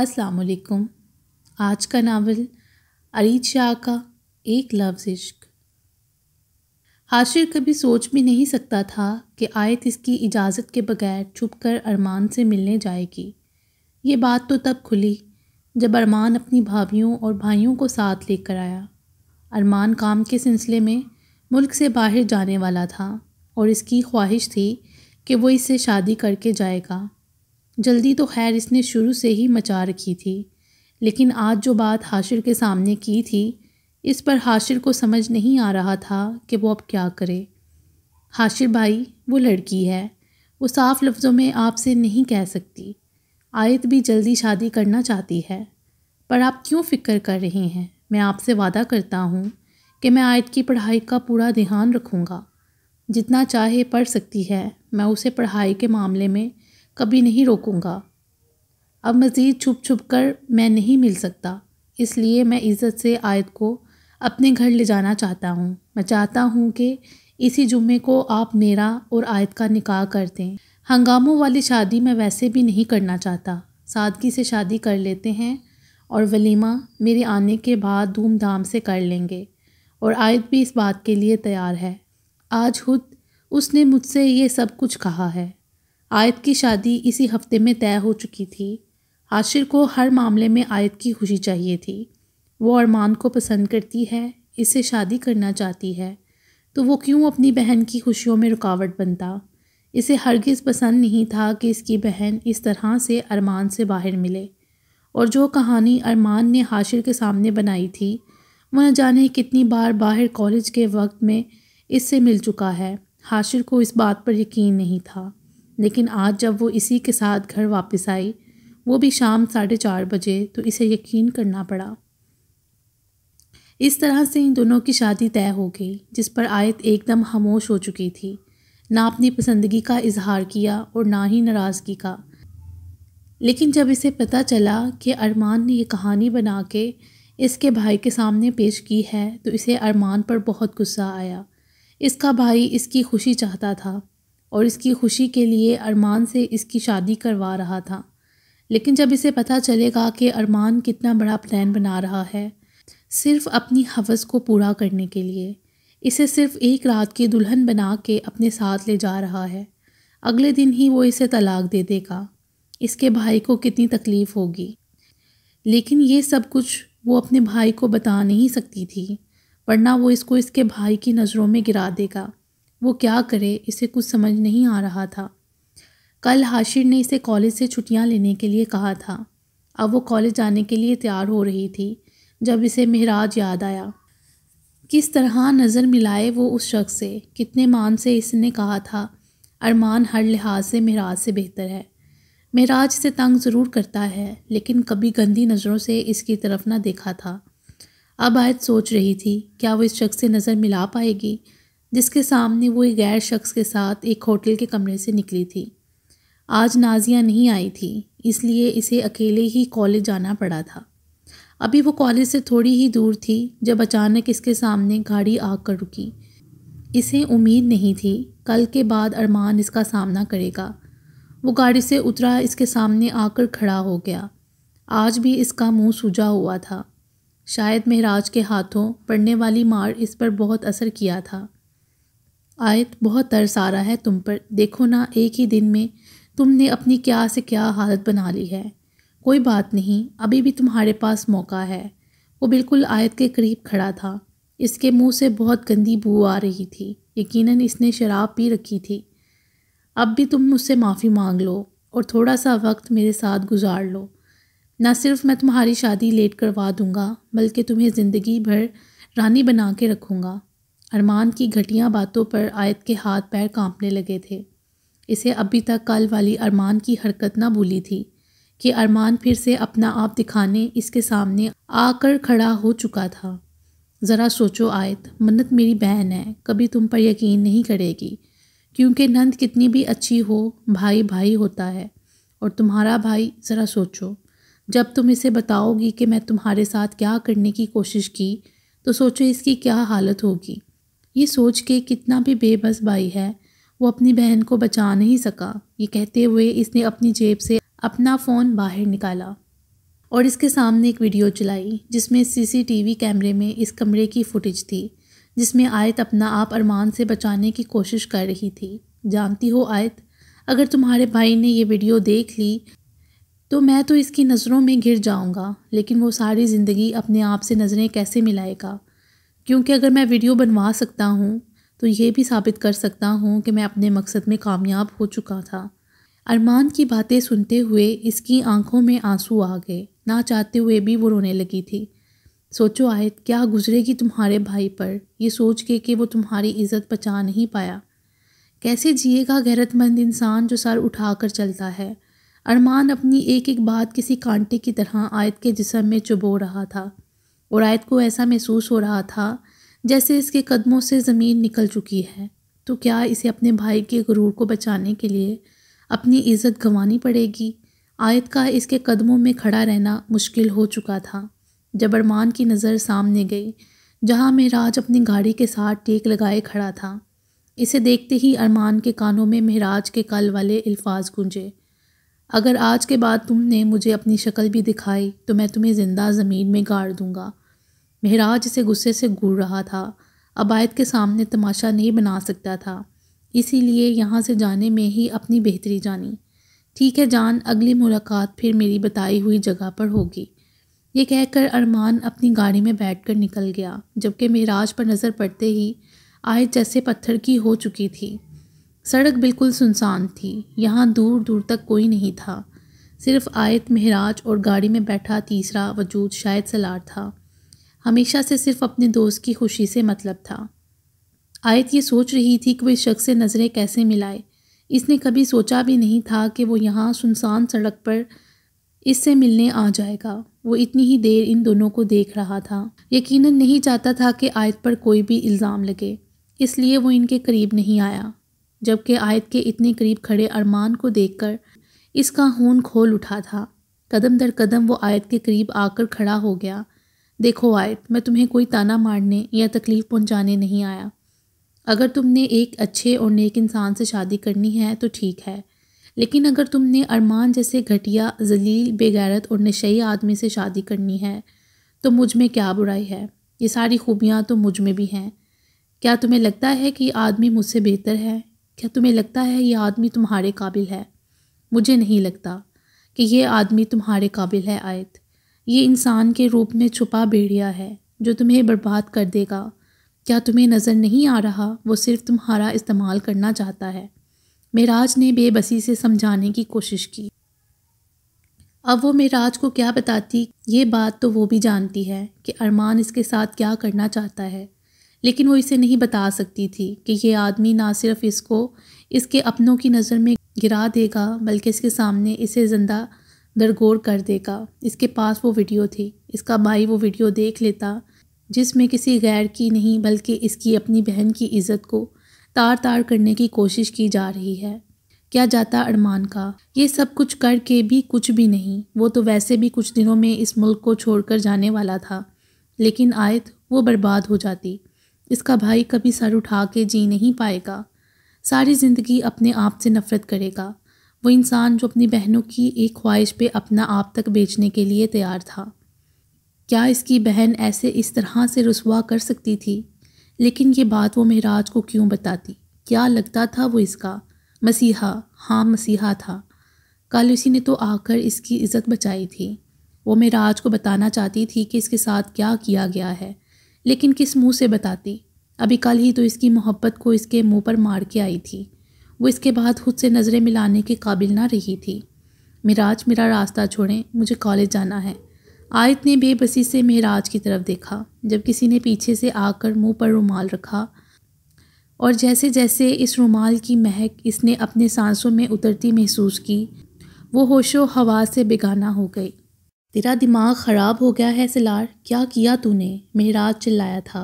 अस्सलाम वालेकुम आज का नावल अरीत शाह का एक लफ्ज़ इश्क हाशिर कभी सोच भी नहीं सकता था कि आयत इसकी इजाज़त के बगैर छुप कर अरमान से मिलने जाएगी ये बात तो तब खुली जब अरमान अपनी भाभीियों और भाइयों को साथ लेकर आया अरमान काम के सिलसिले में मुल्क से बाहर जाने वाला था और इसकी ख्वाहिश थी कि वो इससे शादी करके जाएगा जल्दी तो खैर इसने शुरू से ही मचा रखी थी लेकिन आज जो बात हाशिर के सामने की थी इस पर हाशिर को समझ नहीं आ रहा था कि वो अब क्या करे हाशिर भाई वो लड़की है वो साफ लफ्ज़ों में आपसे नहीं कह सकती आयत भी जल्दी शादी करना चाहती है पर आप क्यों फ़िक्र कर रहे हैं मैं आपसे वादा करता हूँ कि मैं आयत की पढ़ाई का पूरा ध्यान रखूँगा जितना चाहे पढ़ सकती है मैं उसे पढ़ाई के मामले में कभी नहीं रोकूंगा अब मज़ीद छुप छुप कर मैं नहीं मिल सकता इसलिए मैं इज़्ज़त से आयत को अपने घर ले जाना चाहता हूँ मैं चाहता हूँ कि इसी जुम्मे को आप मेरा और आयत का निकाह कर दें हंगामों वाली शादी मैं वैसे भी नहीं करना चाहता सादगी से शादी कर लेते हैं और वलीमा मेरे आने के बाद धूमधाम से कर लेंगे और आयत भी इस बात के लिए तैयार है आज खुद उसने मुझसे ये सब कुछ कहा है आयत की शादी इसी हफ्ते में तय हो चुकी थी आशिर को हर मामले में आयत की खुशी चाहिए थी वो अरमान को पसंद करती है इससे शादी करना चाहती है तो वो क्यों अपनी बहन की खुशियों में रुकावट बनता इसे हरगिज़ पसंद नहीं था कि इसकी बहन इस तरह से अरमान से बाहर मिले और जो कहानी अरमान ने हाशिर के सामने बनाई थी वह न जाने कितनी बार बाहर कॉलेज के वक्त में इससे मिल चुका है हाशिर को इस बात पर यकीन नहीं था लेकिन आज जब वो इसी के साथ घर वापस आई वो भी शाम साढ़े चार बजे तो इसे यकीन करना पड़ा इस तरह से इन दोनों की शादी तय हो गई जिस पर आयत एकदम खामोश हो चुकी थी ना अपनी पसंदगी का इजहार किया और ना ही नाराज़गी का लेकिन जब इसे पता चला कि अरमान ने यह कहानी बना के इसके भाई के सामने पेश की है तो इसे अरमान पर बहुत गुस्सा आया इसका भाई इसकी खुशी चाहता था और इसकी खुशी के लिए अरमान से इसकी शादी करवा रहा था लेकिन जब इसे पता चलेगा कि अरमान कितना बड़ा प्लान बना रहा है सिर्फ अपनी हवस को पूरा करने के लिए इसे सिर्फ एक रात की दुल्हन बना के अपने साथ ले जा रहा है अगले दिन ही वो इसे तलाक दे देगा इसके भाई को कितनी तकलीफ़ होगी लेकिन ये सब कुछ वो अपने भाई को बता नहीं सकती थी वरना वो इसको इसके भाई की नज़रों में गिरा देगा वो क्या करे इसे कुछ समझ नहीं आ रहा था कल हाशिर ने इसे कॉलेज से छुट्टियां लेने के लिए कहा था अब वो कॉलेज जाने के लिए तैयार हो रही थी जब इसे महराज याद आया किस तरह नज़र मिलाए वो उस शख्स से कितने मान से इसने कहा था अरमान हर लिहाज से महराज से बेहतर है महराज इसे तंग ज़रूर करता है लेकिन कभी गंदी नज़रों से इसकी तरफ ना देखा था अब आयत सोच रही थी क्या वो इस शख्स से नज़र मिला पाएगी जिसके सामने वो एक गैर शख्स के साथ एक होटल के कमरे से निकली थी आज नाजिया नहीं आई थी इसलिए इसे अकेले ही कॉलेज जाना पड़ा था अभी वो कॉलेज से थोड़ी ही दूर थी जब अचानक इसके सामने गाड़ी आग कर रुकी इसे उम्मीद नहीं थी कल के बाद अरमान इसका सामना करेगा वो गाड़ी से उतरा इसके सामने आकर खड़ा हो गया आज भी इसका मुंह सूजा हुआ था शायद महराज के हाथों पड़ने वाली मार इस पर बहुत असर किया था आयत बहुत तरस आ रहा है तुम पर देखो ना एक ही दिन में तुमने अपनी क्या से क्या हालत बना ली है कोई बात नहीं अभी भी तुम्हारे पास मौका है वो बिल्कुल आयत के करीब खड़ा था इसके मुंह से बहुत गंदी बू आ रही थी यकीनन इसने शराब पी रखी थी अब भी तुम मुझसे माफ़ी मांग लो और थोड़ा सा वक्त मेरे साथ गुजार लो ना सिर्फ मैं तुम्हारी शादी लेट करवा दूँगा बल्कि तुम्हें ज़िंदगी भर रानी बना के रखूँगा अरमान की घटिया बातों पर आयत के हाथ पैर कांपने लगे थे इसे अभी तक कल वाली अरमान की हरकत ना भूली थी कि अरमान फिर से अपना आप दिखाने इसके सामने आकर खड़ा हो चुका था ज़रा सोचो आयत मन्नत मेरी बहन है कभी तुम पर यकीन नहीं करेगी क्योंकि नंद कितनी भी अच्छी हो भाई भाई होता है और तुम्हारा भाई ज़रा सोचो जब तुम इसे बताओगी कि मैं तुम्हारे साथ क्या करने की कोशिश की तो सोचो इसकी क्या हालत होगी ये सोच के कितना भी बेबस भाई है वो अपनी बहन को बचा नहीं सका ये कहते हुए इसने अपनी जेब से अपना फ़ोन बाहर निकाला और इसके सामने एक वीडियो चलाई जिसमें सीसीटीवी कैमरे में इस कमरे की फुटेज थी जिसमें आयत अपना आप अरमान से बचाने की कोशिश कर रही थी जानती हो आयत अगर तुम्हारे भाई ने ये वीडियो देख ली तो मैं तो इसकी नज़रों में घिर जाऊंगा लेकिन वो सारी ज़िंदगी अपने आप से नज़रें कैसे मिलाएगा क्योंकि अगर मैं वीडियो बनवा सकता हूँ तो ये भी साबित कर सकता हूँ कि मैं अपने मकसद में कामयाब हो चुका था अरमान की बातें सुनते हुए इसकी आंखों में आंसू आ गए ना चाहते हुए भी वो रोने लगी थी सोचो आयत क्या गुजरेगी तुम्हारे भाई पर ये सोच के कि वो तुम्हारी इज़्ज़त बचा नहीं पाया कैसे जिएगा गैरतमंद इंसान जो सर उठा कर चलता है अरमान अपनी एक एक बात किसी कांटे की तरह आयत के जिसम में चुबो रहा था और आयत को ऐसा महसूस हो रहा था जैसे इसके कदमों से ज़मीन निकल चुकी है तो क्या इसे अपने भाई के गुरूर को बचाने के लिए अपनी इज़्ज़त गंवानी पड़ेगी आयत का इसके कदमों में खड़ा रहना मुश्किल हो चुका था जबरमान की नज़र सामने गई जहाँ महराज अपनी गाड़ी के साथ टेक लगाए खड़ा था इसे देखते ही अरमान के कानों में महराज के कल वाले अल्फाज गूंजे अगर आज के बाद तुमने मुझे अपनी शक्ल भी दिखाई तो मैं तुम्हें ज़िंदा ज़मीन में गाड़ दूँगा महराज इसे गुस्से से घूर रहा था अबायद के सामने तमाशा नहीं बना सकता था इसीलिए यहाँ से जाने में ही अपनी बेहतरी जानी ठीक है जान अगली मुलाकात फिर मेरी बताई हुई जगह पर होगी ये कहकर अरमान अपनी गाड़ी में बैठकर निकल गया जबकि महराज पर नज़र पड़ते ही आय जैसे पत्थर की हो चुकी थी सड़क बिल्कुल सुनसान थी यहाँ दूर दूर तक कोई नहीं था सिर्फ आयत महराज और गाड़ी में बैठा तीसरा वजूद शायद सलार था हमेशा से सिर्फ अपने दोस्त की खुशी से मतलब था आयत ये सोच रही थी कि वह शख्स से नज़रें कैसे मिलाए इसने कभी सोचा भी नहीं था कि वो यहाँ सुनसान सड़क पर इससे मिलने आ जाएगा वो इतनी ही देर इन दोनों को देख रहा था यकीनन नहीं चाहता था कि आयत पर कोई भी इल्ज़ाम लगे इसलिए वो इनके करीब नहीं आया जबकि आयत के इतने करीब खड़े अरमान को देखकर इसका खून खोल उठा था कदम दर कदम वो आयत के करीब आकर खड़ा हो गया देखो आयत मैं तुम्हें कोई ताना मारने या तकलीफ़ पहुंचाने नहीं आया अगर तुमने एक अच्छे और नेक इंसान से शादी करनी है तो ठीक है लेकिन अगर तुमने अरमान जैसे घटिया जलील बेगैरत और नशई आदमी से शादी करनी है तो मुझ में क्या बुराई है ये सारी खूबियाँ तो मुझ में भी हैं क्या तुम्हें लगता है कि आदमी मुझसे बेहतर है क्या तुम्हें लगता है ये आदमी तुम्हारे काबिल है मुझे नहीं लगता कि ये आदमी तुम्हारे काबिल है आयत ये इंसान के रूप में छुपा बेड़िया है जो तुम्हें बर्बाद कर देगा क्या तुम्हें नज़र नहीं आ रहा वो सिर्फ तुम्हारा इस्तेमाल करना चाहता है मेराज ने बेबसी से समझाने की कोशिश की अब वो मेराज को क्या बताती ये बात तो वो भी जानती है कि अरमान इसके साथ क्या करना चाहता है लेकिन वो इसे नहीं बता सकती थी कि ये आदमी ना सिर्फ इसको इसके अपनों की नज़र में गिरा देगा बल्कि इसके सामने इसे ज़िंदा दरगोर कर देगा इसके पास वो वीडियो थी इसका भाई वो वीडियो देख लेता जिसमें किसी गैर की नहीं बल्कि इसकी अपनी बहन की इज़्ज़त को तार तार करने की कोशिश की जा रही है क्या जाता अरमान का ये सब कुछ करके भी कुछ भी नहीं वो तो वैसे भी कुछ दिनों में इस मुल्क को छोड़कर जाने वाला था लेकिन आयत वो बर्बाद हो जाती इसका भाई कभी सर उठा के जी नहीं पाएगा सारी ज़िंदगी अपने आप से नफ़रत करेगा वो इंसान जो अपनी बहनों की एक ख्वाहिश पे अपना आप तक बेचने के लिए तैयार था क्या इसकी बहन ऐसे इस तरह से रसुआ कर सकती थी लेकिन ये बात वो महराज को क्यों बताती क्या लगता था वो इसका मसीहा हाँ मसीहा था कल उसी ने तो आकर इसकी इज़्ज़त बचाई थी वो महराज को बताना चाहती थी कि इसके साथ क्या किया गया है लेकिन किस मुंह से बताती अभी कल ही तो इसकी मोहब्बत को इसके मुंह पर मार के आई थी वो इसके बाद खुद से नज़रें मिलाने के काबिल ना रही थी मिराज मेरा रास्ता छोड़ें मुझे कॉलेज जाना है आयत ने बेबसी से महराज की तरफ देखा जब किसी ने पीछे से आकर मुंह पर रुमाल रखा और जैसे जैसे इस रुमाल की महक इसने अपने सांसों में उतरती महसूस की वो होशो हवा से बेगाना हो गई तेरा दिमाग ख़राब हो गया है सिलार क्या किया तूने मेहराज चिल्लाया था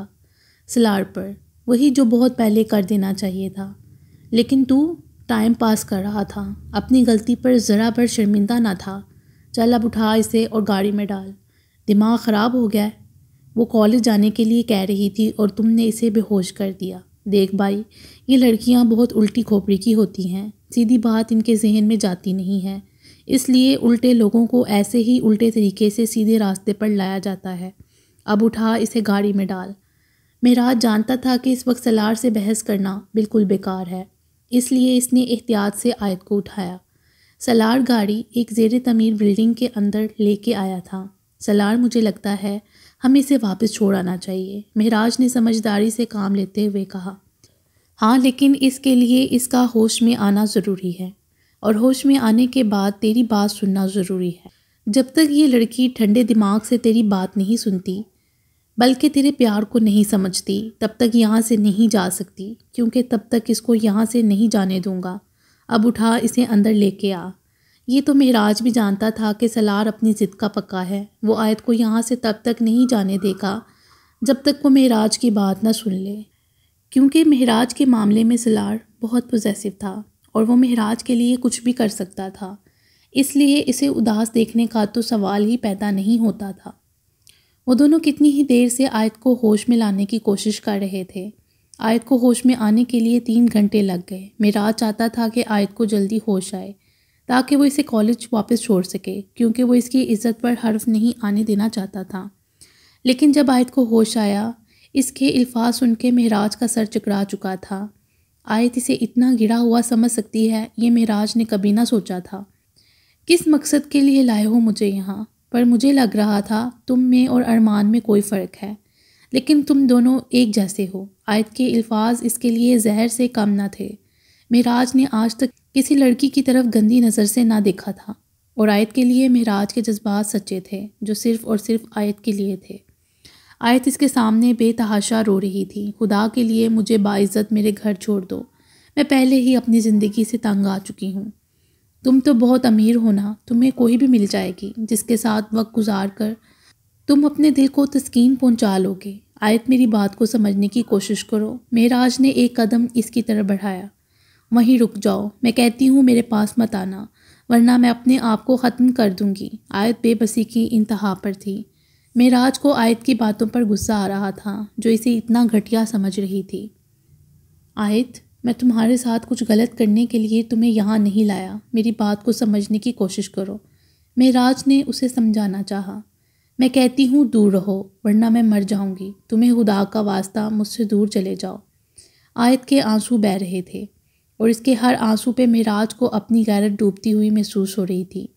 सिलार पर वही जो बहुत पहले कर देना चाहिए था लेकिन तू टाइम पास कर रहा था अपनी गलती पर ज़रा भर शर्मिंदा ना था चल अब उठा इसे और गाड़ी में डाल दिमाग ख़राब हो गया वो कॉलेज जाने के लिए कह रही थी और तुमने इसे बेहोश कर दिया देख भाई ये लड़कियां बहुत उल्टी खोपड़ी की होती हैं सीधी बात इनके जहन में जाती नहीं है इसलिए उल्टे लोगों को ऐसे ही उल्टे तरीके से सीधे रास्ते पर लाया जाता है अब उठा इसे गाड़ी में डाल महराज जानता था कि इस वक्त सलार से बहस करना बिल्कुल बेकार है इसलिए इसने एहतियात से आयत को उठाया सलार गाड़ी एक जेर तमीर बिल्डिंग के अंदर लेके आया था सलार मुझे लगता है हमें इसे वापस छोड़ आना चाहिए महराज ने समझदारी से काम लेते हुए कहा हाँ लेकिन इसके लिए इसका होश में आना ज़रूरी है और होश में आने के बाद तेरी बात सुनना ज़रूरी है जब तक ये लड़की ठंडे दिमाग से तेरी बात नहीं सुनती बल्कि तेरे प्यार को नहीं समझती तब तक यहाँ से नहीं जा सकती क्योंकि तब तक इसको यहाँ से नहीं जाने दूँगा अब उठा इसे अंदर लेके आ ये तो महराज भी जानता था कि सलार अपनी ज़िद का पक्का है वो आयत को यहाँ से तब तक नहीं जाने देगा जब तक वो महराज की बात ना सुन ले क्योंकि महराज के मामले में सलार बहुत पोजेसिव था और वो महराज के लिए कुछ भी कर सकता था इसलिए इसे उदास देखने का तो सवाल ही पैदा नहीं होता था वो दोनों कितनी ही देर से आयत को होश में लाने की कोशिश कर रहे थे आयत को होश में आने के लिए तीन घंटे लग गए मेराज चाहता था कि आयत को जल्दी होश आए ताकि वो इसे कॉलेज वापस छोड़ सके क्योंकि वो इसकी इज़्ज़त पर हर्फ नहीं आने देना चाहता था लेकिन जब आयत को होश आया इसके अल्फाज सुन के महराज का सर चकरा चुका था आयत इसे इतना गिरा हुआ समझ सकती है ये मेराज ने कभी ना सोचा था किस मकसद के लिए लाए हो मुझे यहाँ पर मुझे लग रहा था तुम में और अरमान में कोई फ़र्क है लेकिन तुम दोनों एक जैसे हो आयत के अल्फाज इसके लिए जहर से कम ना थे मेराज ने आज तक किसी लड़की की तरफ गंदी नज़र से ना देखा था और आयत के लिए मेराज के जज्बात सच्चे थे जो सिर्फ़ और सिर्फ आयत के लिए थे आयत इसके सामने बेतहाशा रो रही थी खुदा के लिए मुझे बाइज़त मेरे घर छोड़ दो मैं पहले ही अपनी ज़िंदगी से तंग आ चुकी हूँ तुम तो बहुत अमीर हो ना तुम्हें कोई भी मिल जाएगी जिसके साथ वक्त गुजार कर तुम अपने दिल को तस्कीन पहुँचा लोगे आयत मेरी बात को समझने की कोशिश करो मेराज ने एक कदम इसकी तरह बढ़ाया वहीं रुक जाओ मैं कहती हूँ मेरे पास मत आना वरना मैं अपने आप को ख़त्म कर दूँगी आयत बेबसी की इंतहा पर थी मेराज को आयत की बातों पर गुस्सा आ रहा था जो इसे इतना घटिया समझ रही थी आयत मैं तुम्हारे साथ कुछ गलत करने के लिए तुम्हें यहाँ नहीं लाया मेरी बात को समझने की कोशिश करो मेराज ने उसे समझाना चाहा मैं कहती हूँ दूर रहो वरना मैं मर जाऊँगी तुम्हें खुदा का वास्ता मुझसे दूर चले जाओ आयत के आंसू बह रहे थे और इसके हर आंसू पे मेराज को अपनी गैरत डूबती हुई महसूस हो रही थी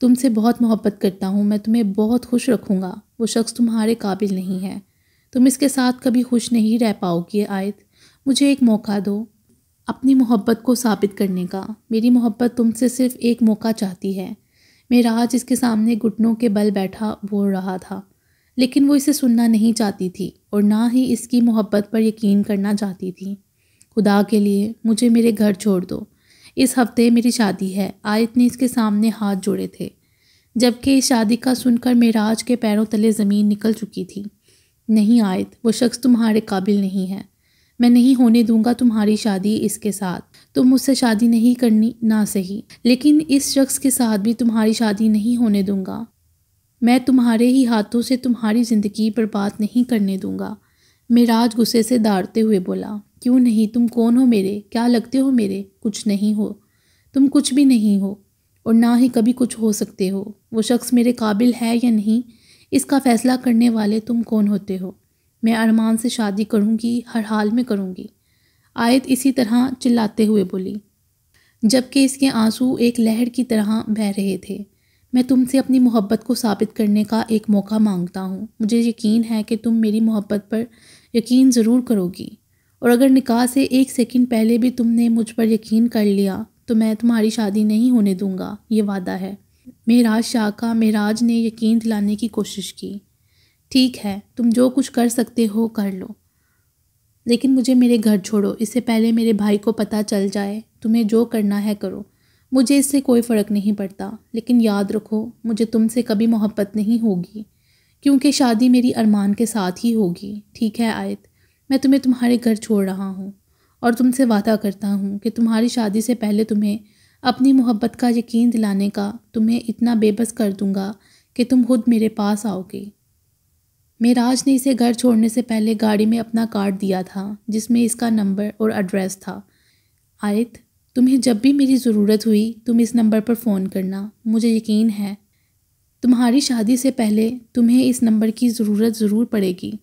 तुमसे बहुत मोहब्बत करता हूँ मैं तुम्हें बहुत खुश रखूँगा वो शख्स तुम्हारे काबिल नहीं है तुम इसके साथ कभी खुश नहीं रह पाओगी आयत मुझे एक मौका दो अपनी मोहब्बत को साबित करने का मेरी मोहब्बत तुमसे सिर्फ एक मौका चाहती है मेरा आज इसके सामने घुटनों के बल बैठा बोल रहा था लेकिन वो इसे सुनना नहीं चाहती थी और ना ही इसकी मोहब्बत पर यकीन करना चाहती थी खुदा के लिए मुझे मेरे घर छोड़ दो इस हफ्ते मेरी शादी है आयत ने इसके सामने हाथ जोड़े थे जबकि इस शादी का सुनकर मेराज के पैरों तले ज़मीन निकल चुकी थी नहीं आयत वो शख्स तुम्हारे काबिल नहीं है मैं नहीं होने दूंगा तुम्हारी शादी इसके साथ तुम मुझसे शादी नहीं करनी ना सही लेकिन इस शख्स के साथ भी तुम्हारी शादी नहीं होने दूंगा मैं तुम्हारे ही हाथों से तुम्हारी ज़िंदगी बर्बाद नहीं करने दूंगा मेराज गुस्से से दाड़ते हुए बोला क्यों नहीं तुम कौन हो मेरे क्या लगते हो मेरे कुछ नहीं हो तुम कुछ भी नहीं हो और ना ही कभी कुछ हो सकते हो वो शख्स मेरे काबिल है या नहीं इसका फ़ैसला करने वाले तुम कौन होते हो मैं अरमान से शादी करूँगी हर हाल में करूँगी आयत इसी तरह चिल्लाते हुए बोली जबकि इसके आंसू एक लहर की तरह बह रहे थे मैं तुमसे अपनी मोहब्बत को साबित करने का एक मौका मांगता हूँ मुझे यकीन है कि तुम मेरी मोहब्बत पर यकीन ज़रूर करोगी और अगर निकाह से एक सेकंड पहले भी तुमने मुझ पर यकीन कर लिया तो मैं तुम्हारी शादी नहीं होने दूंगा ये वादा है महराज शाह का महराज ने यकीन दिलाने की कोशिश की ठीक है तुम जो कुछ कर सकते हो कर लो लेकिन मुझे मेरे घर छोड़ो इससे पहले मेरे भाई को पता चल जाए तुम्हें जो करना है करो मुझे इससे कोई फ़र्क नहीं पड़ता लेकिन याद रखो मुझे तुमसे कभी मोहब्बत नहीं होगी क्योंकि शादी मेरी अरमान के साथ ही होगी ठीक है आयत मैं तुम्हें तुम्हारे घर छोड़ रहा हूँ और तुमसे वादा करता हूँ कि तुम्हारी शादी से पहले तुम्हें अपनी मोहब्बत का यकीन दिलाने का तुम्हें इतना बेबस कर दूँगा कि तुम खुद मेरे पास आओगे मेराज ने इसे घर छोड़ने से पहले गाड़ी में अपना कार्ड दिया था जिसमें इसका नंबर और एड्रेस था आयत तुम्हें जब भी मेरी ज़रूरत हुई तुम इस नंबर पर फ़ोन करना मुझे यकीन है तुम्हारी शादी से पहले तुम्हें इस नंबर की ज़रूरत ज़रूर पड़ेगी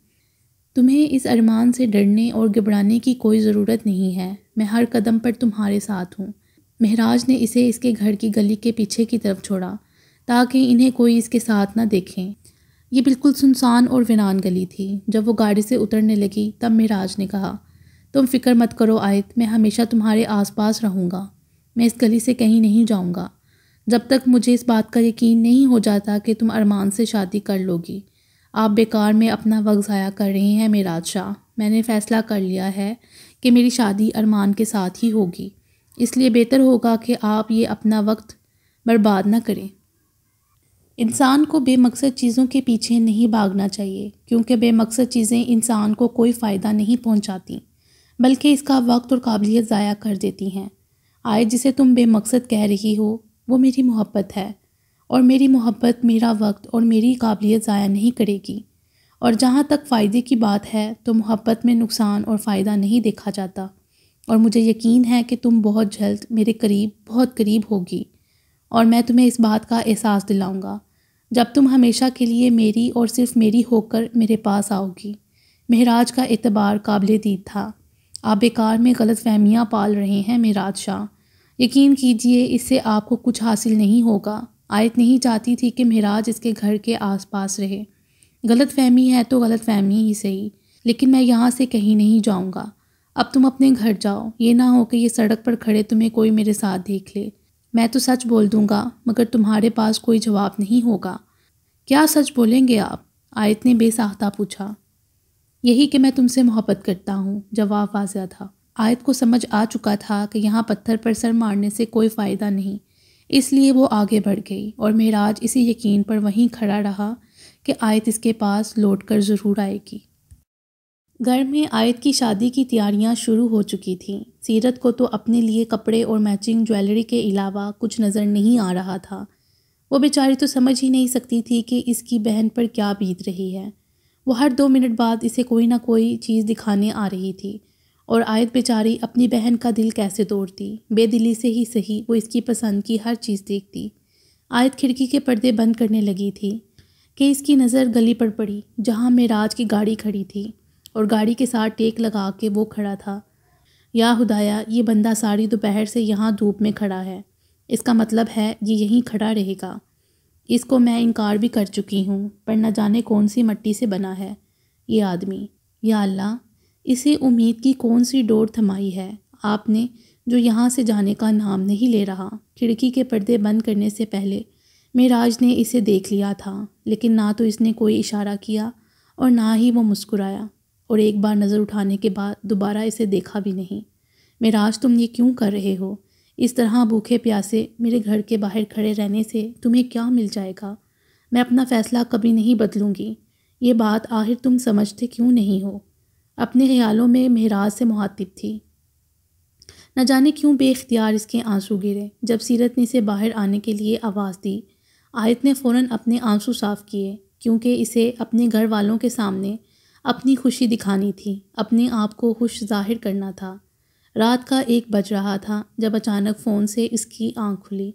तुम्हें इस अरमान से डरने और घबराने की कोई ज़रूरत नहीं है मैं हर कदम पर तुम्हारे साथ हूँ महराज ने इसे इसके घर की गली के पीछे की तरफ छोड़ा ताकि इन्हें कोई इसके साथ ना देखें ये बिल्कुल सुनसान और वीरान गली थी जब वो गाड़ी से उतरने लगी तब महराज ने कहा तुम फिक्र मत करो आयत मैं हमेशा तुम्हारे आसपास रहूँगा मैं इस गली से कहीं नहीं जाऊँगा जब तक मुझे इस बात का यकीन नहीं हो जाता कि तुम अरमान से शादी कर लोगी आप बेकार में अपना वक्त ज़ाया कर रहे हैं मेराज शाह मैंने फ़ैसला कर लिया है कि मेरी शादी अरमान के साथ ही होगी इसलिए बेहतर होगा कि आप ये अपना वक्त बर्बाद ना करें इंसान को बेमकसद चीज़ों के पीछे नहीं भागना चाहिए क्योंकि बेमकसद चीज़ें इंसान को कोई फ़ायदा नहीं पहुंचाती बल्कि इसका वक्त और काबिलियत ज़ाया कर देती हैं आए जिसे तुम बेमकसद कह रही हो वो मेरी मोहब्बत है और मेरी मोहब्बत मेरा वक्त और मेरी काबिलियत ज़ाया नहीं करेगी और जहाँ तक फ़ायदे की बात है तो मोहब्बत में नुकसान और फ़ायदा नहीं देखा जाता और मुझे यकीन है कि तुम बहुत जल्द मेरे करीब बहुत करीब होगी और मैं तुम्हें इस बात का एहसास दिलाऊंगा जब तुम हमेशा के लिए मेरी और सिर्फ मेरी होकर मेरे पास आओगी महराज का एतबार काबिल दीद था आप बेकार में गलत फहमियाँ पाल रहे हैं महराज शाह यकीन कीजिए इससे आपको कुछ हासिल नहीं होगा आयत नहीं चाहती थी कि महराज इसके घर के आसपास रहे गलत फहमी है तो गलत फहमी ही सही लेकिन मैं यहाँ से कहीं नहीं जाऊँगा अब तुम अपने घर जाओ ये ना हो कि ये सड़क पर खड़े तुम्हें कोई मेरे साथ देख ले मैं तो सच बोल दूँगा मगर तुम्हारे पास कोई जवाब नहीं होगा क्या सच बोलेंगे आप आयत ने बेसाहता पूछा यही कि मैं तुमसे मोहब्बत करता हूँ जवाब वाजिया था आयत को समझ आ चुका था कि यहाँ पत्थर पर सर मारने से कोई फ़ायदा नहीं इसलिए वो आगे बढ़ गई और महराज इसी यकीन पर वहीं खड़ा रहा कि आयत इसके पास लौट कर ज़रूर आएगी घर में आयत की शादी की तैयारियां शुरू हो चुकी थीं सीरत को तो अपने लिए कपड़े और मैचिंग ज्वेलरी के अलावा कुछ नज़र नहीं आ रहा था वो बेचारी तो समझ ही नहीं सकती थी कि इसकी बहन पर क्या बीत रही है वो हर दो मिनट बाद इसे कोई ना कोई चीज़ दिखाने आ रही थी और आयत बेचारी अपनी बहन का दिल कैसे तोड़ती बेदिली से ही सही वो इसकी पसंद की हर चीज़ देखती आयत खिड़की के पर्दे बंद करने लगी थी कि इसकी नज़र गली पर पड़ी जहाँ मेराज की गाड़ी खड़ी थी और गाड़ी के साथ टेक लगा के वो खड़ा था या हुदाया ये बंदा सारी दोपहर से यहाँ धूप में खड़ा है इसका मतलब है ये यहीं खड़ा रहेगा इसको मैं इनकार भी कर चुकी हूँ पर न जाने कौन सी मट्टी से बना है ये आदमी या अल्लाह इसे उम्मीद की कौन सी डोर थमाई है आपने जो यहाँ से जाने का नाम नहीं ले रहा खिड़की के पर्दे बंद करने से पहले मेराज ने इसे देख लिया था लेकिन ना तो इसने कोई इशारा किया और ना ही वो मुस्कुराया और एक बार नज़र उठाने के बाद दोबारा इसे देखा भी नहीं मेराज तुम ये क्यों कर रहे हो इस तरह भूखे प्यासे मेरे घर के बाहर खड़े रहने से तुम्हें क्या मिल जाएगा मैं अपना फ़ैसला कभी नहीं बदलूँगी ये बात आखिर तुम समझते क्यों नहीं हो अपने ख्यालों में महराज से मुहातिब थी न जाने क्यों बेख्तियार इसके आंसू गिरे जब सीरत ने इसे बाहर आने के लिए आवाज़ दी आयत ने फ़ौर अपने आंसू साफ़ किए क्योंकि इसे अपने घर वालों के सामने अपनी खुशी दिखानी थी अपने आप को खुश जाहिर करना था रात का एक बज रहा था जब अचानक फ़ोन से इसकी आंख खुली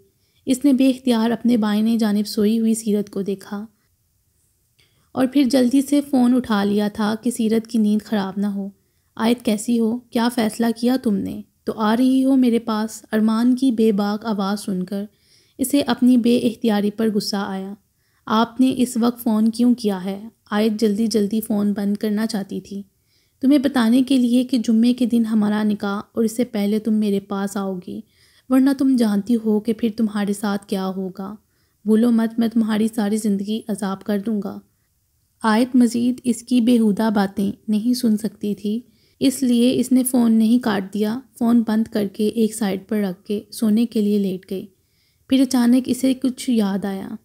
इसने बेख्तियार अपने बाएं जानब सोई हुई सीरत को देखा और फिर जल्दी से फ़ोन उठा लिया था कि सीरत की नींद ख़राब ना हो आयत कैसी हो क्या फ़ैसला किया तुमने तो आ रही हो मेरे पास अरमान की बेबाक आवाज़ सुनकर इसे अपनी बे पर गुस्सा आया आपने इस वक्त फ़ोन क्यों किया है आयत जल्दी जल्दी फ़ोन बंद करना चाहती थी तुम्हें बताने के लिए कि जुम्मे के दिन हमारा निकाह और इससे पहले तुम मेरे पास आओगी वरना तुम जानती हो कि फिर तुम्हारे साथ क्या होगा भूलो मत मैं तुम्हारी सारी ज़िंदगी अजाब कर दूँगा आयत मजीद इसकी बेहुदा बातें नहीं सुन सकती थी इसलिए इसने फ़ोन नहीं काट दिया फ़ोन बंद करके एक साइड पर रख के सोने के लिए लेट गई फिर अचानक इसे कुछ याद आया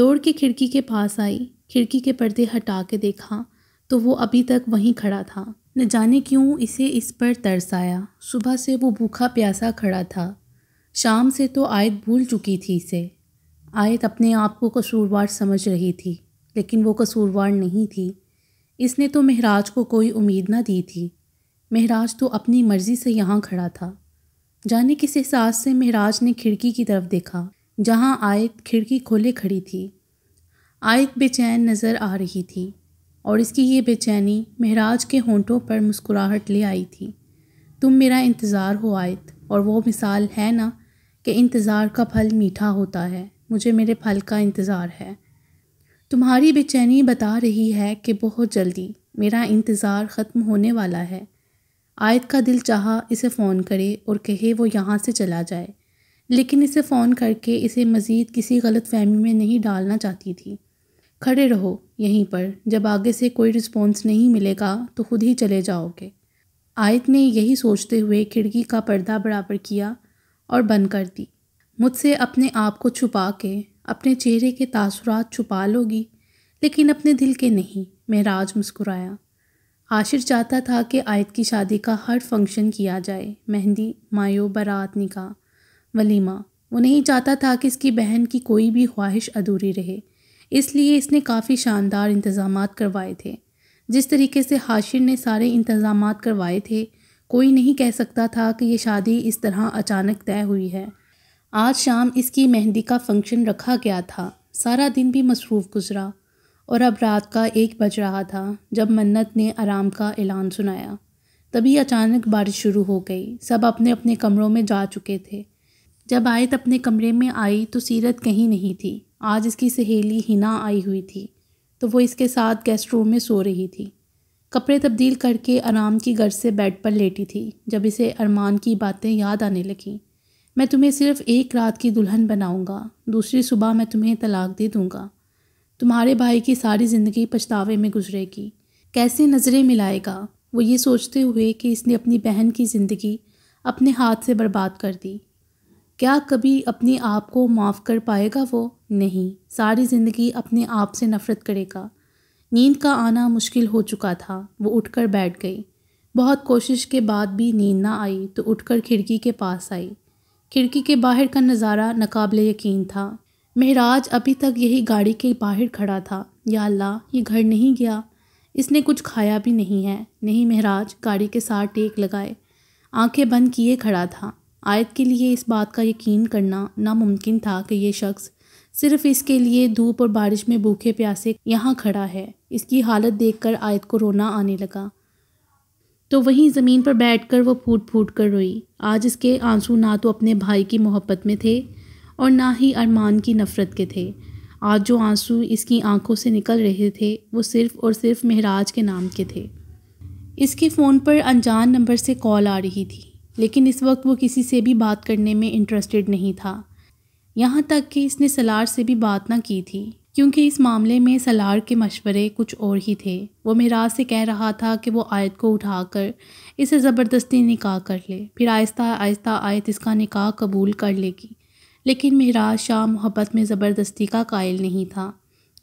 दौड़ के खिड़की के पास आई खिड़की के पर्दे हटा के देखा तो वो अभी तक वहीं खड़ा था न जाने क्यों इसे इस पर तरस आया सुबह से वो भूखा प्यासा खड़ा था शाम से तो आयत भूल चुकी थी इसे आयत अपने आप को कसूरवार समझ रही थी लेकिन वो कसूरवार नहीं थी इसने तो महराज को कोई उम्मीद ना दी थी महराज तो अपनी मर्ज़ी से यहाँ खड़ा था जाने किस एहसास से महराज ने खिड़की की तरफ देखा जहाँ आयत खिड़की खोले खड़ी थी आयत बेचैन नज़र आ रही थी और इसकी ये बेचैनी महराज के होंठों पर मुस्कुराहट ले आई थी तुम मेरा इंतज़ार हो आयत और वो मिसाल है ना कि इंतज़ार का फल मीठा होता है मुझे मेरे फल का इंतज़ार है तुम्हारी बेचैनी बता रही है कि बहुत जल्दी मेरा इंतज़ार ख़त्म होने वाला है आयत का दिल चाहा इसे फ़ोन करे और कहे वो यहाँ से चला जाए लेकिन इसे फ़ोन करके इसे मज़ीद किसी गलत फहमी में नहीं डालना चाहती थी खड़े रहो यहीं पर जब आगे से कोई रिस्पॉन्स नहीं मिलेगा तो खुद ही चले जाओगे आयत ने यही सोचते हुए खिड़की का पर्दा बराबर किया और बंद कर दी मुझसे अपने आप को छुपा के अपने चेहरे के तासुरात छुपा लोगी लेकिन अपने दिल के नहीं महराज मुस्कुराया आशिर चाहता था कि आयत की शादी का हर फंक्शन किया जाए मेहंदी मायो बारात निकाह वलीमा वो नहीं चाहता था कि इसकी बहन की कोई भी ख्वाहिश अधूरी रहे इसलिए इसने काफ़ी शानदार इंतज़ाम करवाए थे जिस तरीके से हाशिर ने सारे इंतज़ाम करवाए थे कोई नहीं कह सकता था कि यह शादी इस तरह अचानक तय हुई है आज शाम इसकी मेहंदी का फंक्शन रखा गया था सारा दिन भी मसरूफ़ गुजरा और अब रात का एक बज रहा था जब मन्नत ने आराम का ऐलान सुनाया तभी अचानक बारिश शुरू हो गई सब अपने अपने कमरों में जा चुके थे जब आयत अपने कमरे में आई तो सीरत कहीं नहीं थी आज इसकी सहेली हिना आई हुई थी तो वो इसके साथ गेस्ट रूम में सो रही थी कपड़े तब्दील करके आराम की गर्ज से बेड पर लेटी थी जब इसे अरमान की बातें याद आने लगीं मैं तुम्हें सिर्फ एक रात की दुल्हन बनाऊंगा दूसरी सुबह मैं तुम्हें तलाक दे दूंगा तुम्हारे भाई की सारी ज़िंदगी पछतावे में गुजरेगी कैसे नज़रें मिलाएगा वो ये सोचते हुए कि इसने अपनी बहन की ज़िंदगी अपने हाथ से बर्बाद कर दी क्या कभी अपने आप को माफ़ कर पाएगा वो नहीं सारी ज़िंदगी अपने आप से नफ़रत करेगा नींद का आना मुश्किल हो चुका था वो उठकर बैठ गई बहुत कोशिश के बाद भी नींद ना आई तो उठकर खिड़की के पास आई खिड़की के बाहर का नज़ारा नाकबले यकीन था महराज अभी तक यही गाड़ी के बाहर खड़ा था या अल्लाह ये घर नहीं गया इसने कुछ खाया भी नहीं है नहीं महराज गाड़ी के साथ टेक लगाए आंखें बंद किए खड़ा था आयत के लिए इस बात का यकीन करना नामुमकिन था कि यह शख्स सिर्फ इसके लिए धूप और बारिश में भूखे प्यासे यहाँ खड़ा है इसकी हालत देखकर आयत को रोना आने लगा तो वहीं ज़मीन पर बैठकर वो फूट फूट कर रोई आज इसके आंसू ना तो अपने भाई की मोहब्बत में थे और ना ही अरमान की नफ़रत के थे आज जो आंसू इसकी आंखों से निकल रहे थे वो सिर्फ़ और सिर्फ महराज के नाम के थे इसके फ़ोन पर अनजान नंबर से कॉल आ रही थी लेकिन इस वक्त वो किसी से भी बात करने में इंटरेस्टेड नहीं था यहाँ तक कि इसने सलार से भी बात ना की थी क्योंकि इस मामले में सलार के मशवरे कुछ और ही थे वो महराज से कह रहा था कि वो आयत को उठाकर इसे ज़बरदस्ती निकाह कर ले फिर आहिस्ता आहिस्ता आयत इसका निकाह कबूल कर लेगी लेकिन महराज शाह मोहब्बत में ज़बरदस्ती का कायल नहीं था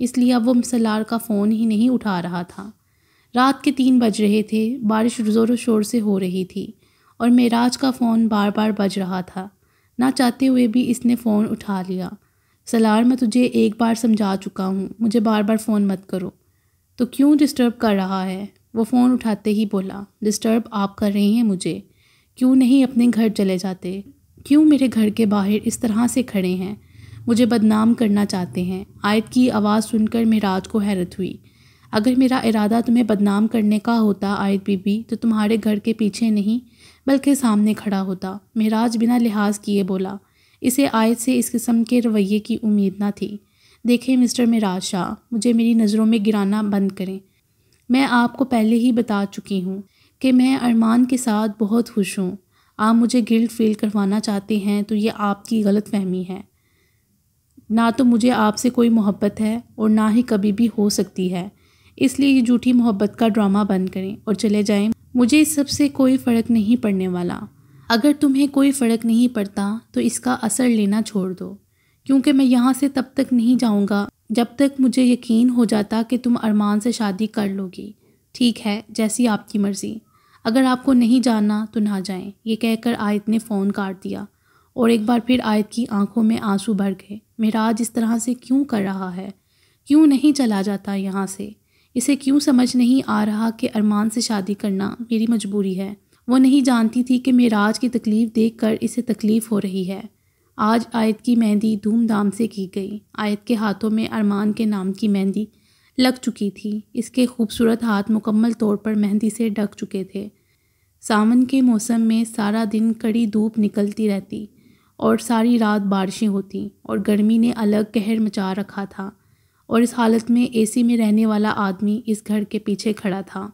इसलिए अब वो सलार का फ़ोन ही नहीं उठा रहा था रात के तीन बज रहे थे बारिश ज़ोर शोर से हो रही थी और मेराज का फ़ोन बार बार बज रहा था ना चाहते हुए भी इसने फ़ोन उठा लिया सलार मैं तुझे एक बार समझा चुका हूँ मुझे बार बार फ़ोन मत करो तो क्यों डिस्टर्ब कर रहा है वो फ़ोन उठाते ही बोला डिस्टर्ब आप कर रहे हैं मुझे क्यों नहीं अपने घर चले जाते क्यों मेरे घर के बाहर इस तरह से खड़े हैं मुझे बदनाम करना चाहते हैं आयत की आवाज़ सुनकर मेराज को हैरत हुई अगर मेरा इरादा तुम्हें बदनाम करने का होता आयत बीबी तो तुम्हारे घर के पीछे नहीं बल्कि सामने खड़ा होता मिराज बिना लिहाज किए बोला इसे आयत से इस किस्म के रवैये की उम्मीद ना थी देखें मिस्टर मिराज शाह मुझे मेरी नज़रों में गिराना बंद करें मैं आपको पहले ही बता चुकी हूँ कि मैं अरमान के साथ बहुत खुश हूँ आप मुझे गिल्ट फील करवाना चाहते हैं तो ये आपकी गलत फहमी है ना तो मुझे आपसे कोई मोहब्बत है और ना ही कभी भी हो सकती है इसलिए ये झूठी मोहब्बत का ड्रामा बंद करें और चले जाएं मुझे इस सबसे कोई फ़र्क नहीं पड़ने वाला अगर तुम्हें कोई फ़र्क नहीं पड़ता तो इसका असर लेना छोड़ दो क्योंकि मैं यहाँ से तब तक नहीं जाऊँगा जब तक मुझे यकीन हो जाता कि तुम अरमान से शादी कर लोगी ठीक है जैसी आपकी मर्ज़ी अगर आपको नहीं जाना तो ना जाएं ये कहकर आयत ने फ़ोन काट दिया और एक बार फिर आयत की आंखों में आंसू भर गए मेरा आज इस तरह से क्यों कर रहा है क्यों नहीं चला जाता यहाँ से इसे क्यों समझ नहीं आ रहा कि अरमान से शादी करना मेरी मजबूरी है वो नहीं जानती थी कि मेराज की तकलीफ़ देख कर इसे तकलीफ़ हो रही है आज आयत की मेहंदी धूमधाम से की गई आयत के हाथों में अरमान के नाम की मेहंदी लग चुकी थी इसके खूबसूरत हाथ मुकम्मल तौर पर मेहंदी से ढक चुके थे सावन के मौसम में सारा दिन कड़ी धूप निकलती रहती और सारी रात बारिशें होती और गर्मी ने अलग कहर मचा रखा था और इस हालत में एसी में रहने वाला आदमी इस घर के पीछे खड़ा था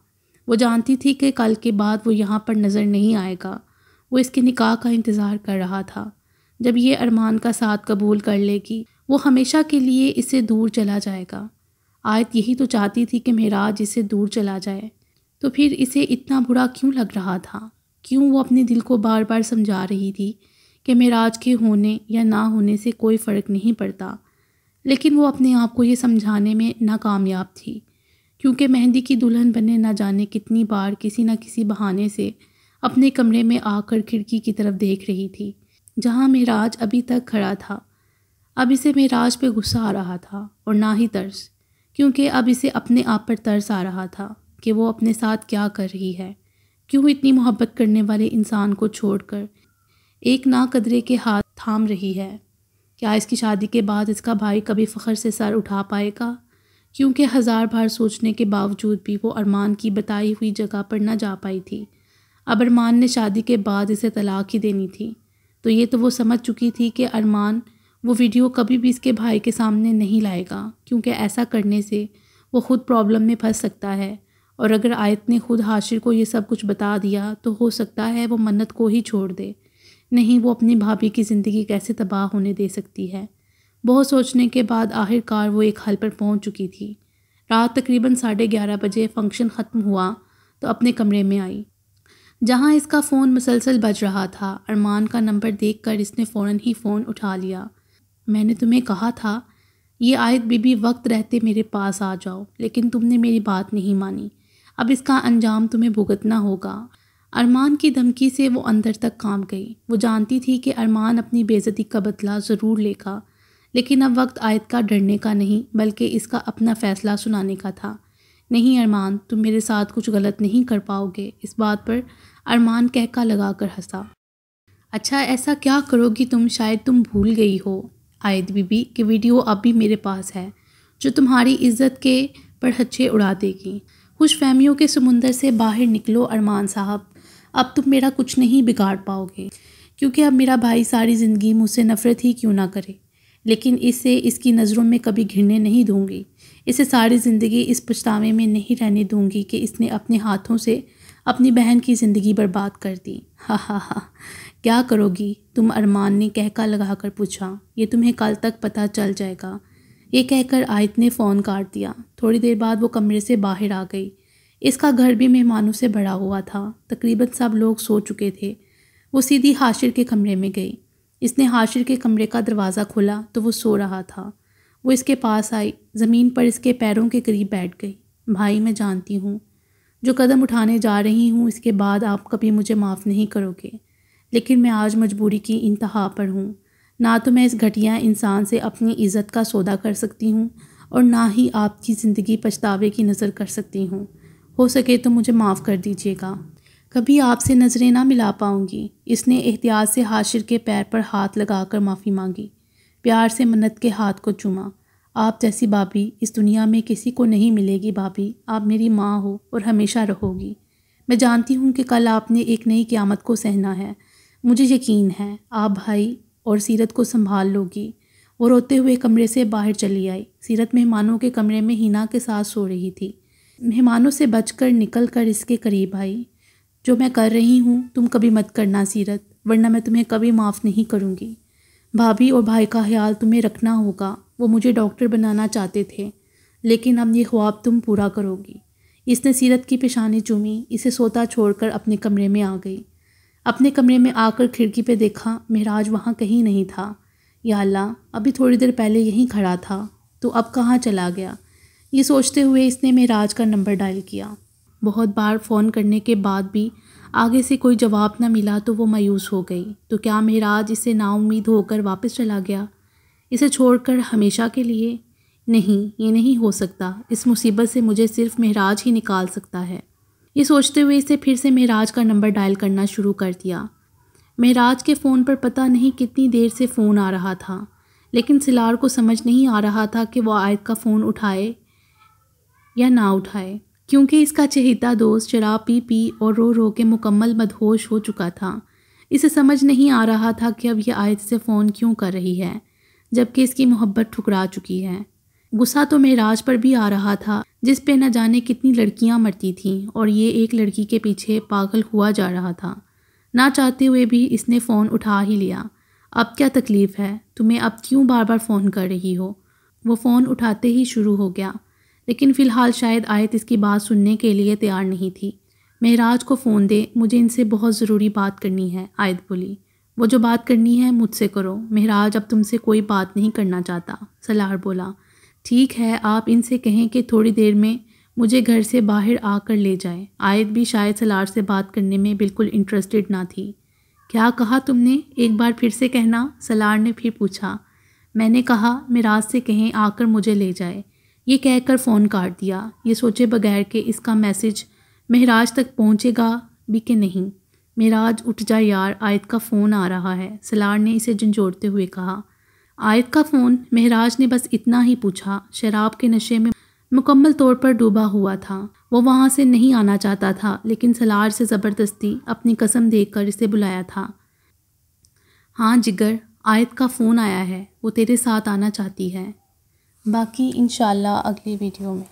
वो जानती थी कि कल के बाद वो यहाँ पर नज़र नहीं आएगा वो इसके निकाह का इंतज़ार कर रहा था जब ये अरमान का साथ कबूल कर लेगी वो हमेशा के लिए इसे दूर चला जाएगा आयत यही तो चाहती थी कि महराज इसे दूर चला जाए तो फिर इसे इतना बुरा क्यों लग रहा था क्यों वो अपने दिल को बार बार समझा रही थी कि महराज के होने या ना होने से कोई फ़र्क नहीं पड़ता लेकिन वो अपने आप को ये समझाने में नाकामयाब थी क्योंकि मेहंदी की दुल्हन बने ना जाने कितनी बार किसी ना किसी बहाने से अपने कमरे में आकर खिड़की की तरफ देख रही थी जहाँ मेराज अभी तक खड़ा था अब इसे मेराज पे गुस्सा आ रहा था और ना ही तर्स क्योंकि अब इसे अपने आप पर तरस आ रहा था कि वो अपने साथ क्या कर रही है क्यों इतनी मोहब्बत करने वाले इंसान को छोड़कर एक ना कदरे के हाथ थाम रही है क्या इसकी शादी के बाद इसका भाई कभी फ़खर से सर उठा पाएगा क्योंकि हज़ार बार सोचने के बावजूद भी वो अरमान की बताई हुई जगह पर ना जा पाई थी अब अरमान ने शादी के बाद इसे तलाक ही देनी थी तो ये तो वो समझ चुकी थी कि अरमान वो वीडियो कभी भी इसके भाई के सामने नहीं लाएगा क्योंकि ऐसा करने से वो ख़ुद प्रॉब्लम में फंस सकता है और अगर आयत ने खुद हाशिर को ये सब कुछ बता दिया तो हो सकता है वो मन्नत को ही छोड़ दे नहीं वो अपनी भाभी की ज़िंदगी कैसे तबाह होने दे सकती है बहुत सोचने के बाद आखिरकार वो एक हल पर पहुंच चुकी थी रात तकरीबन साढ़े ग्यारह बजे फंक्शन ख़त्म हुआ तो अपने कमरे में आई जहाँ इसका फ़ोन मुसलसल बज रहा था अरमान का नंबर देखकर इसने फ़ौरन ही फ़ोन उठा लिया मैंने तुम्हें कहा था ये आयत बीबी वक्त रहते मेरे पास आ जाओ लेकिन तुमने मेरी बात नहीं मानी अब इसका अंजाम तुम्हें भुगतना होगा अरमान की धमकी से वो अंदर तक काम गई वो जानती थी कि अरमान अपनी बेज़ती का बदला ज़रूर लेगा लेकिन अब वक्त आयत का डरने का नहीं बल्कि इसका अपना फ़ैसला सुनाने का था नहीं अरमान तुम मेरे साथ कुछ गलत नहीं कर पाओगे इस बात पर अरमान कहका लगा कर हंसा अच्छा ऐसा क्या करोगी तुम शायद तुम भूल गई हो आयत बीबी की वीडियो अब भी मेरे पास है जो तुम्हारी इज्जत के परहच्चे उड़ा देगी खुश फहमियों के समुंदर से बाहर निकलो अरमान साहब अब तुम मेरा कुछ नहीं बिगाड़ पाओगे क्योंकि अब मेरा भाई सारी ज़िंदगी मुझसे नफ़रत ही क्यों ना करे लेकिन इसे इसकी नज़रों में कभी घिरने नहीं दूंगी इसे सारी ज़िंदगी इस पछतावे में नहीं रहने दूंगी कि इसने अपने हाथों से अपनी बहन की ज़िंदगी बर्बाद कर दी हा हा हा क्या करोगी तुम अरमान ने कहका लगा कर पूछा ये तुम्हें कल तक पता चल जाएगा ये कहकर आयत ने फ़ोन काट दिया थोड़ी देर बाद वो कमरे से बाहर आ गई इसका घर भी मेहमानों से भरा हुआ था तकरीबन सब लोग सो चुके थे वो सीधी हाशिर के कमरे में गई इसने हाशिर के कमरे का दरवाज़ा खोला तो वो सो रहा था वो इसके पास आई ज़मीन पर इसके पैरों के करीब बैठ गई भाई मैं जानती हूँ जो कदम उठाने जा रही हूँ इसके बाद आप कभी मुझे माफ़ नहीं करोगे लेकिन मैं आज मजबूरी की इंतहा पर हूँ ना तो मैं इस घटिया इंसान से अपनी इज़्ज़त का सौदा कर सकती हूँ और ना ही आपकी ज़िंदगी पछतावे की नज़र कर सकती हूँ हो सके तो मुझे माफ़ कर दीजिएगा कभी आपसे नज़रें ना मिला पाऊँगी इसने एहतियात से हाशिर के पैर पर हाथ लगाकर माफ़ी मांगी प्यार से मन्नत के हाथ को चूमा आप जैसी भाभी इस दुनिया में किसी को नहीं मिलेगी भाभी आप मेरी माँ हो और हमेशा रहोगी मैं जानती हूँ कि कल आपने एक नई क़्यामत को सहना है मुझे यकीन है आप भाई और सीरत को संभाल लोगी वो रोते हुए कमरे से बाहर चली आई सीरत मेहमानों के कमरे में हिना के साथ सो रही थी मेहमानों से बचकर निकल कर इसके करीब आई जो मैं कर रही हूँ तुम कभी मत करना सीरत वरना मैं तुम्हें कभी माफ़ नहीं करूँगी भाभी और भाई का ख्याल तुम्हें रखना होगा वो मुझे डॉक्टर बनाना चाहते थे लेकिन अब ये ख्वाब तुम पूरा करोगी इसने सीरत की पेशानी चूमी इसे सोता छोड़कर अपने कमरे में आ गई अपने कमरे में आकर खिड़की पे देखा महराज वहाँ कहीं नहीं था या अल्लाह अभी थोड़ी देर पहले यहीं खड़ा था तो अब कहाँ चला गया ये सोचते हुए इसने महराज का नंबर डायल किया बहुत बार फ़ोन करने के बाद भी आगे से कोई जवाब ना मिला तो वो मायूस हो गई तो क्या महराज इसे नाउमीद होकर वापस चला गया इसे छोड़कर हमेशा के लिए नहीं ये नहीं हो सकता इस मुसीबत से मुझे सिर्फ महराज ही निकाल सकता है ये सोचते हुए इसे फिर से महराज का नंबर डायल करना शुरू कर दिया महराज के फ़ोन पर पता नहीं कितनी देर से फ़ोन आ रहा था लेकिन सिलार को समझ नहीं आ रहा था कि वह आयत का फ़ोन उठाए या ना उठाए क्योंकि इसका चहेता दोस्त शराब पी पी और रो रो के मुकम्मल मदहोश हो चुका था इसे समझ नहीं आ रहा था कि अब यह आयत से फ़ोन क्यों कर रही है जबकि इसकी मोहब्बत ठुकरा चुकी है गुस्सा तो मेराज पर भी आ रहा था जिस पे न जाने कितनी लड़कियां मरती थीं और ये एक लड़की के पीछे पागल हुआ जा रहा था ना चाहते हुए भी इसने फ़ोन उठा ही लिया अब क्या तकलीफ़ है तुम्हें अब क्यों बार बार फ़ोन कर रही हो वो फ़ोन उठाते ही शुरू हो गया लेकिन फ़िलहाल शायद आयत इसकी बात सुनने के लिए तैयार नहीं थी महराज को फ़ोन दे मुझे इनसे बहुत ज़रूरी बात करनी है आयत बोली वो जो बात करनी है मुझसे करो महराज अब तुमसे कोई बात नहीं करना चाहता सलार बोला ठीक है आप इनसे कहें कि थोड़ी देर में मुझे घर से बाहर आकर ले जाए आयत भी शायद सलार से बात करने में बिल्कुल इंटरेस्टेड ना थी क्या कहा तुमने एक बार फिर से कहना सलार ने फिर पूछा मैंने कहा महराज से कहें आकर मुझे ले जाए ये कहकर फ़ोन काट दिया ये सोचे बगैर कि इसका मैसेज महराज तक पहुँचेगा भी कि नहीं महराज उठ जा यार आयत का फ़ोन आ रहा है सलार ने इसे झंझोड़ते हुए कहा आयत का फ़ोन महराज ने बस इतना ही पूछा शराब के नशे में मुकम्मल तौर पर डूबा हुआ था वो वहाँ से नहीं आना चाहता था लेकिन सलार से ज़बरदस्ती अपनी कसम देखकर इसे बुलाया था हाँ जिगर आयत का फ़ोन आया है वो तेरे साथ आना चाहती है बाकी इंशाल्लाह अगली वीडियो में